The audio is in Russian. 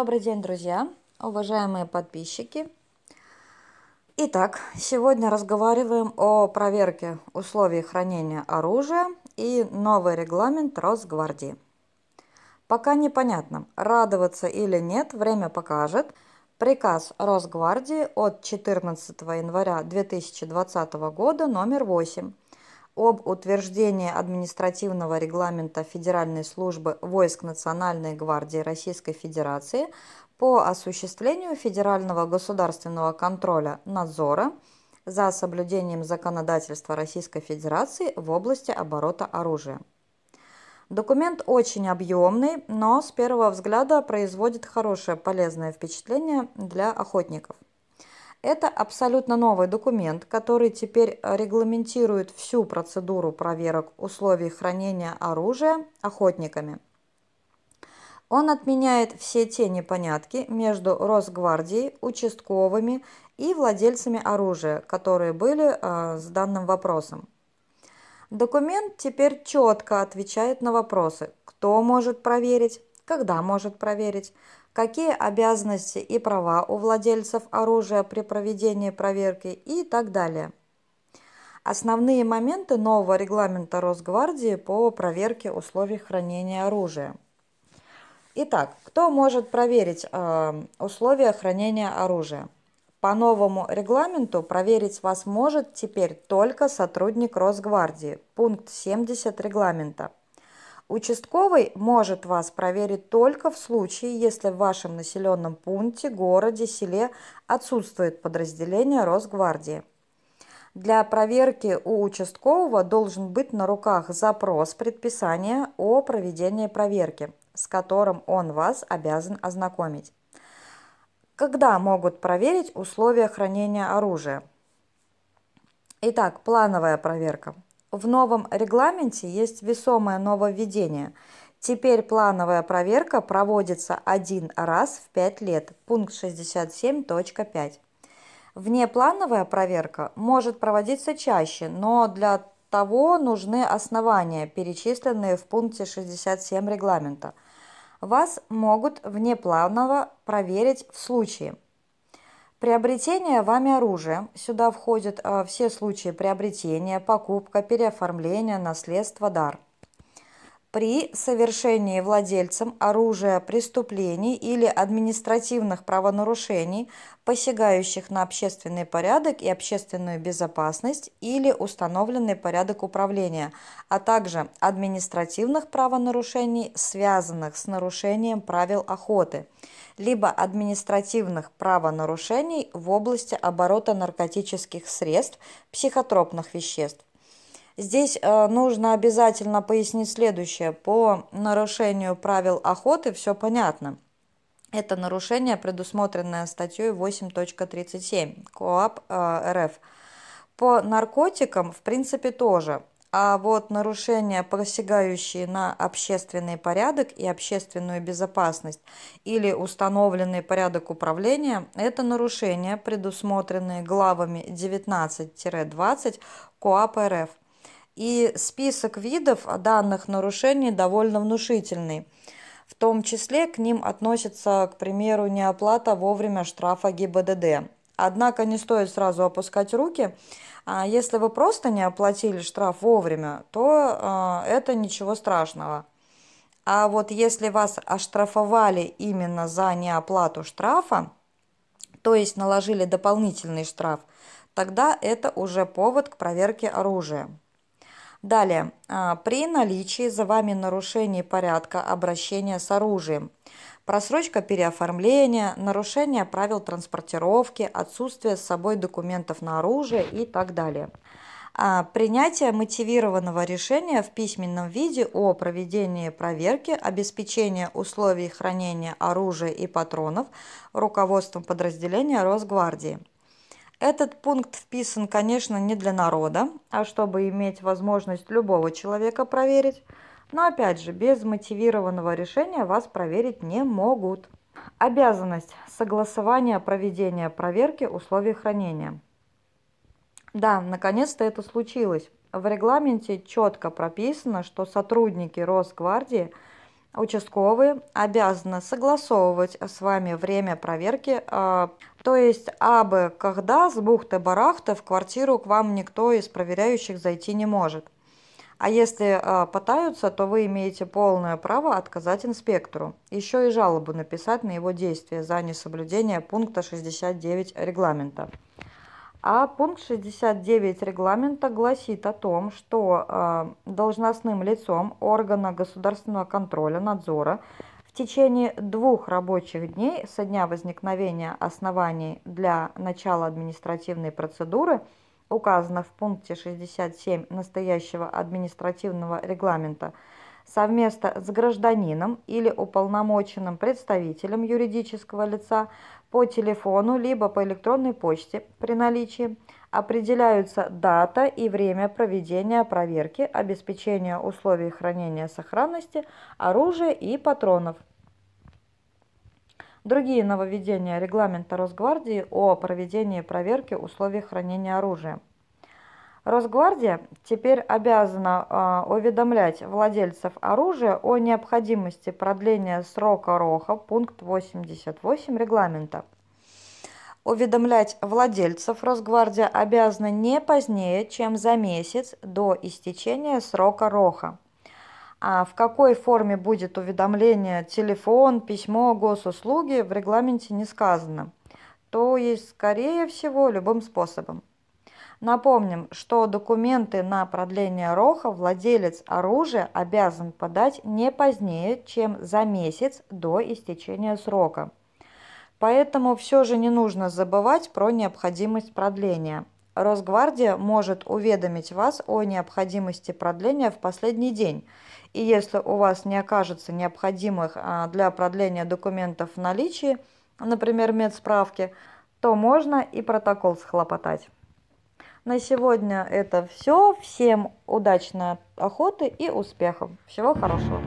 Добрый день, друзья, уважаемые подписчики. Итак, сегодня разговариваем о проверке условий хранения оружия и новый регламент Росгвардии. Пока непонятно, радоваться или нет, время покажет. Приказ Росгвардии от 14 января 2020 года номер 8 об утверждении административного регламента Федеральной службы войск Национальной гвардии Российской Федерации по осуществлению федерального государственного контроля надзора за соблюдением законодательства Российской Федерации в области оборота оружия. Документ очень объемный, но с первого взгляда производит хорошее полезное впечатление для охотников. Это абсолютно новый документ, который теперь э, регламентирует всю процедуру проверок условий хранения оружия охотниками. Он отменяет все те непонятки между Росгвардией, участковыми и владельцами оружия, которые были э, с данным вопросом. Документ теперь четко отвечает на вопросы, кто может проверить, когда может проверить, какие обязанности и права у владельцев оружия при проведении проверки и так далее. Основные моменты нового регламента Росгвардии по проверке условий хранения оружия. Итак, кто может проверить э, условия хранения оружия? По новому регламенту проверить вас может теперь только сотрудник Росгвардии, пункт 70 регламента – Участковый может вас проверить только в случае, если в вашем населенном пункте, городе, селе отсутствует подразделение Росгвардии. Для проверки у участкового должен быть на руках запрос предписания о проведении проверки, с которым он вас обязан ознакомить. Когда могут проверить условия хранения оружия? Итак, плановая проверка – в новом регламенте есть весомое нововведение. Теперь плановая проверка проводится один раз в 5 лет, пункт 67.5. Внеплановая проверка может проводиться чаще, но для того нужны основания, перечисленные в пункте 67 регламента. Вас могут внепланово проверить в случае – Приобретение вами оружия. Сюда входят а, все случаи приобретения, покупка, переоформления, наследство, дар при совершении владельцем оружия преступлений или административных правонарушений, посягающих на общественный порядок и общественную безопасность или установленный порядок управления, а также административных правонарушений, связанных с нарушением правил охоты, либо административных правонарушений в области оборота наркотических средств, психотропных веществ, Здесь э, нужно обязательно пояснить следующее. По нарушению правил охоты все понятно. Это нарушение, предусмотренное статьей 8.37 КОАП э, РФ. По наркотикам, в принципе, тоже. А вот нарушения, посягающие на общественный порядок и общественную безопасность или установленный порядок управления, это нарушения, предусмотренные главами 19-20 КОАП РФ – и список видов данных нарушений довольно внушительный. В том числе к ним относится, к примеру, неоплата вовремя штрафа ГИБДД. Однако не стоит сразу опускать руки. А если вы просто не оплатили штраф вовремя, то а, это ничего страшного. А вот если вас оштрафовали именно за неоплату штрафа, то есть наложили дополнительный штраф, тогда это уже повод к проверке оружия. Далее, а, при наличии за вами нарушений порядка обращения с оружием, просрочка переоформления, нарушение правил транспортировки, отсутствие с собой документов на оружие и так далее. А, принятие мотивированного решения в письменном виде о проведении проверки, обеспечения условий хранения оружия и патронов руководством подразделения Росгвардии – этот пункт вписан, конечно, не для народа, а чтобы иметь возможность любого человека проверить. Но опять же, без мотивированного решения вас проверить не могут. Обязанность согласования проведения проверки условий хранения. Да, наконец-то это случилось. В регламенте четко прописано, что сотрудники Росгвардии – участковый обязан согласовывать с вами время проверки, а, то есть абы когда с бухты-барахта в квартиру к вам никто из проверяющих зайти не может. А если а, пытаются, то вы имеете полное право отказать инспектору, еще и жалобу написать на его действия за несоблюдение пункта 69 регламента. А пункт 69 регламента гласит о том, что э, должностным лицом органа государственного контроля, надзора в течение двух рабочих дней со дня возникновения оснований для начала административной процедуры, указано в пункте 67 настоящего административного регламента – совместно с гражданином или уполномоченным представителем юридического лица по телефону либо по электронной почте при наличии определяются дата и время проведения проверки обеспечения условий хранения сохранности оружия и патронов. Другие нововведения регламента Росгвардии о проведении проверки условий хранения оружия – Росгвардия теперь обязана э, уведомлять владельцев оружия о необходимости продления срока РОХа, пункт 88 регламента. Уведомлять владельцев Росгвардия обязана не позднее, чем за месяц до истечения срока РОХа. А в какой форме будет уведомление, телефон, письмо, госуслуги, в регламенте не сказано. То есть, скорее всего, любым способом. Напомним, что документы на продление РОХа владелец оружия обязан подать не позднее, чем за месяц до истечения срока. Поэтому все же не нужно забывать про необходимость продления. Росгвардия может уведомить вас о необходимости продления в последний день. И если у вас не окажется необходимых а, для продления документов в наличии, например, медсправки, то можно и протокол схлопотать. На сегодня это все. Всем удачной охоты и успехов. Всего хорошего.